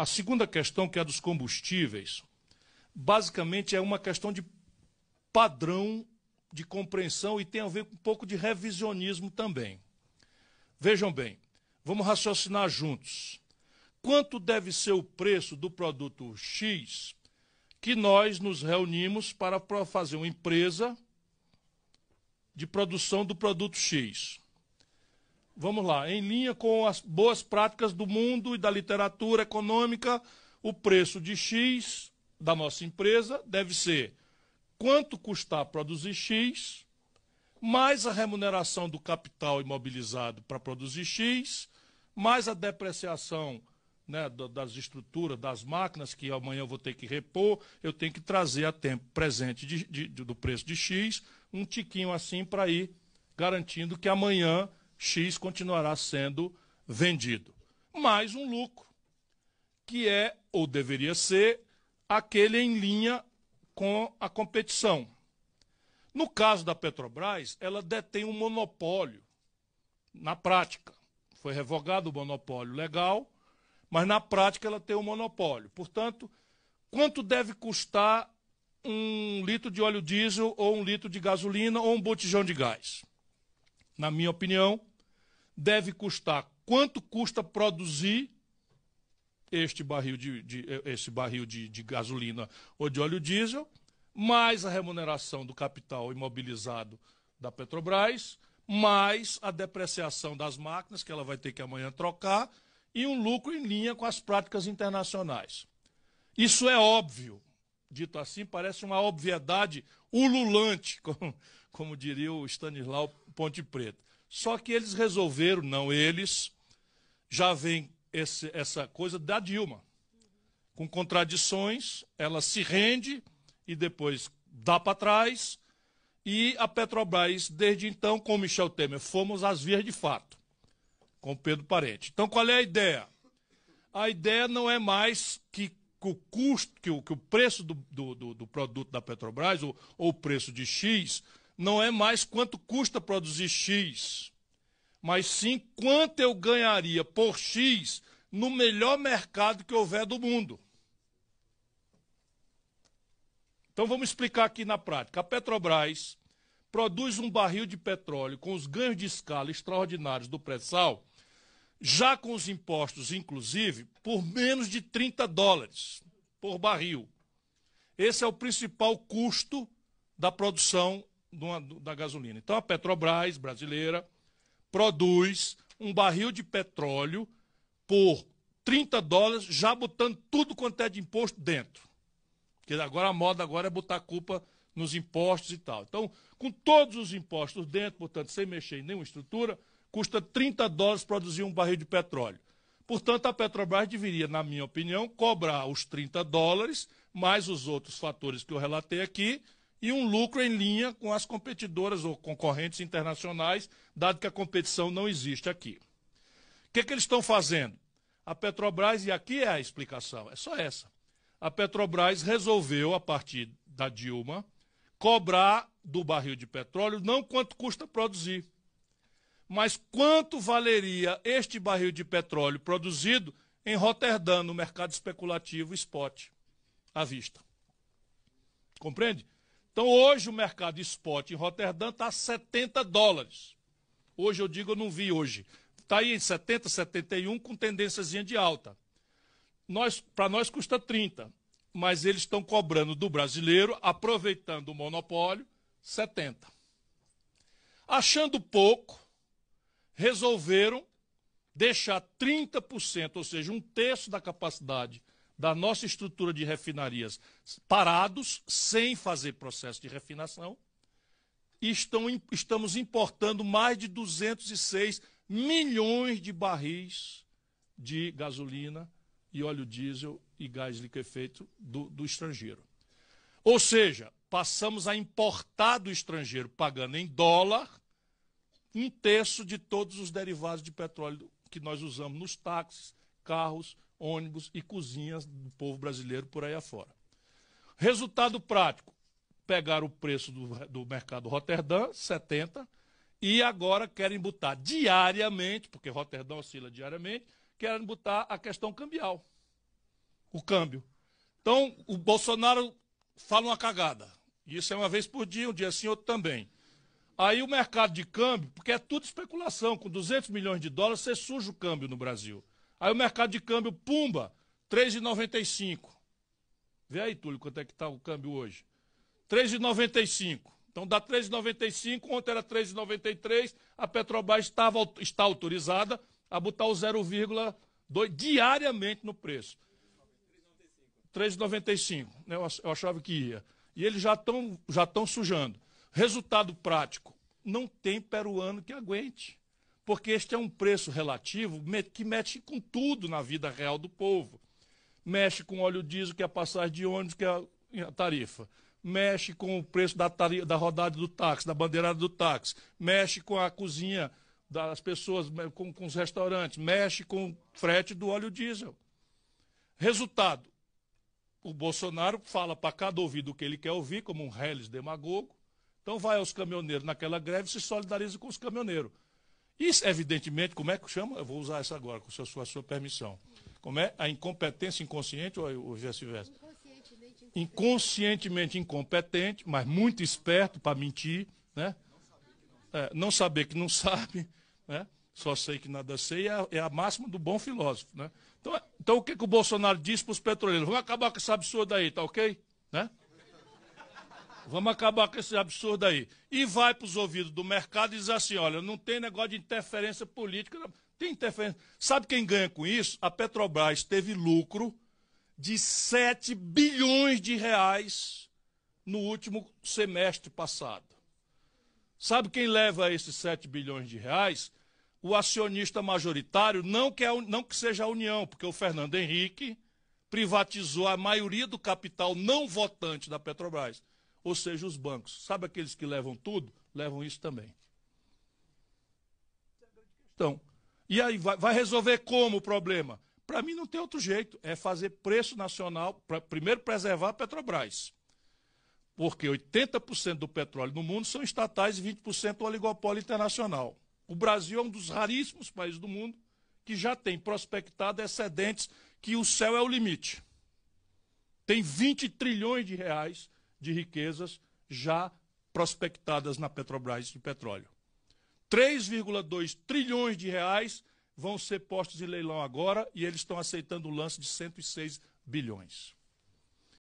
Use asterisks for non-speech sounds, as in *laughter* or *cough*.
A segunda questão, que é a dos combustíveis, basicamente é uma questão de padrão de compreensão e tem a ver com um pouco de revisionismo também. Vejam bem, vamos raciocinar juntos. Quanto deve ser o preço do produto X que nós nos reunimos para fazer uma empresa de produção do produto X? vamos lá, em linha com as boas práticas do mundo e da literatura econômica, o preço de X da nossa empresa deve ser quanto custar produzir X, mais a remuneração do capital imobilizado para produzir X, mais a depreciação né, das estruturas, das máquinas, que amanhã eu vou ter que repor, eu tenho que trazer a tempo presente de, de, do preço de X, um tiquinho assim para ir garantindo que amanhã X continuará sendo vendido. Mais um lucro, que é, ou deveria ser, aquele em linha com a competição. No caso da Petrobras, ela detém um monopólio na prática. Foi revogado o monopólio legal, mas na prática ela tem um monopólio. Portanto, quanto deve custar um litro de óleo diesel ou um litro de gasolina ou um botijão de gás? Na minha opinião, deve custar quanto custa produzir este barril de, de eh, esse barril de, de, gasolina ou de óleo diesel, mais a remuneração do capital imobilizado da Petrobras, mais a depreciação das máquinas que ela vai ter que amanhã trocar e um lucro em linha com as práticas internacionais. Isso é óbvio. Dito assim, parece uma obviedade ululante, *laughs* como, como diria o Stanislau Ponte Preta. Só que eles resolveram, não eles, já vem esse, essa coisa da Dilma. Com contradições, ela se rende e depois dá para trás. E a Petrobras, desde então, com Michel Temer, fomos às vias de fato, com Pedro Parente. Então, qual é a ideia? A ideia não é mais que o custo, que o, que o preço do, do, do, produto da Petrobras, ou o preço de X, não é mais quanto custa produzir X, mas sim quanto eu ganharia por X no melhor mercado que houver do mundo. Então vamos explicar aqui na prática. A Petrobras produz um barril de petróleo com os ganhos de escala extraordinários do pré-sal, já com os impostos inclusive, por menos de 30 dólares por barril. Esse é o principal custo da produção da gasolina. Então a Petrobras brasileira produz um barril de petróleo por 30 dólares, já botando tudo quanto é de imposto dentro. Porque agora a moda agora é botar a culpa nos impostos e tal. Então, com todos os impostos dentro, portanto, sem mexer em nenhuma estrutura, custa 30 dólares produzir um barril de petróleo. Portanto, a Petrobras deveria, na minha opinião, cobrar os 30 dólares, mais os outros fatores que eu relatei aqui, e um lucro em linha com as competidoras ou concorrentes internacionais, dado que a competição não existe aqui. O que, é que eles estão fazendo? A Petrobras, e aqui é a explicação, é só essa. A Petrobras resolveu, a partir da Dilma, cobrar do barril de petróleo não quanto custa produzir, mas quanto valeria este barril de petróleo produzido em Roterdã, no mercado especulativo spot, à vista. Compreende? Então hoje o mercado spot em Rotterdam está a 70 dólares. Hoje eu digo, eu não vi hoje. Está aí em 70, 71 com tendênciazinha de alta. Nós, Para nós custa 30, mas eles estão cobrando do brasileiro, aproveitando o monopólio, 70. Achando pouco, resolveram deixar 30%, ou seja, um terço da capacidade da nossa estrutura de refinarias parados, sem fazer processo de refinação, e estão, estamos importando mais de 206 milhões de barris de gasolina e óleo diesel e gás liquefeito do, do estrangeiro. Ou seja, passamos a importar do estrangeiro, pagando em dólar, um terço de todos os derivados de petróleo que nós usamos nos táxis, carros, ônibus e cozinhas do povo brasileiro por aí afora. Resultado prático: pegaram o preço do, do mercado Roterdã, 70, e agora querem botar diariamente, porque Rotterdam oscila diariamente, querem botar a questão cambial. O câmbio. Então, o Bolsonaro fala uma cagada. Isso é uma vez por dia, um dia assim, outro também. Aí o mercado de câmbio, porque é tudo especulação, com 200 milhões de dólares você suja o câmbio no Brasil. Aí o mercado de câmbio, pumba, 3,95. Vê aí, Túlio, quanto é que está o câmbio hoje. 3,95. Então dá 3,95, ontem era 3,93, a Petrobras estava, está autorizada a botar o 0,2 diariamente no preço. 3,95, né? eu achava que ia. E eles já estão já sujando. Resultado prático, não tem peruano que aguente porque este é um preço relativo que mexe com tudo na vida real do povo. Mexe com óleo diesel, que é a passagem de ônibus, que é a tarifa. Mexe com o preço da, tarifa, da rodada do táxi, da bandeirada do táxi. Mexe com a cozinha das pessoas, com, com os restaurantes. Mexe com o frete do óleo diesel. Resultado: o Bolsonaro fala para cada ouvido o que ele quer ouvir, como um reles demagogo. Então vai aos caminhoneiros naquela greve e se solidariza com os caminhoneiros. Isso, evidentemente, como é que chama? Eu vou usar isso agora, com a sua, sua permissão. Como é? A incompetência inconsciente ou, é ou vice-versa? Inconscientemente, Inconscientemente incompetente, mas muito esperto para mentir, né? É, não saber que não *laughs* sabe, né? só sei que nada sei, é a, é a máxima do bom filósofo. Né? Então, então, o que, que o Bolsonaro disse para os petroleiros? Vamos acabar com essa absurda aí, tá ok? Né? Vamos acabar com esse absurdo aí. E vai para os ouvidos do mercado e diz assim: olha, não tem negócio de interferência política. Não. Tem interferência. Sabe quem ganha com isso? A Petrobras teve lucro de 7 bilhões de reais no último semestre passado. Sabe quem leva esses 7 bilhões de reais? O acionista majoritário, não que, é não que seja a União, porque o Fernando Henrique privatizou a maioria do capital não votante da Petrobras ou seja, os bancos. Sabe aqueles que levam tudo? Levam isso também. Então, e aí vai, vai resolver como o problema? Para mim não tem outro jeito, é fazer preço nacional, pra, primeiro preservar a Petrobras. Porque 80% do petróleo no mundo são estatais e 20% oligopólio internacional. O Brasil é um dos raríssimos países do mundo que já tem prospectado excedentes que o céu é o limite. Tem 20 trilhões de reais de riquezas já prospectadas na Petrobras de petróleo. 3,2 trilhões de reais vão ser postos em leilão agora e eles estão aceitando o lance de 106 bilhões.